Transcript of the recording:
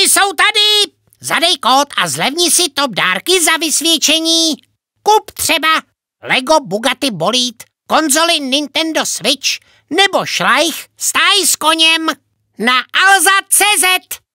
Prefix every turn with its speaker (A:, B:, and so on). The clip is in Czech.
A: Dárky jsou tady! Zadej kód a zlevni si top dárky za vysvědčení. Kup třeba Lego Bugatti Bolít, konzoli Nintendo Switch nebo šlajch stáj s koněm na Alza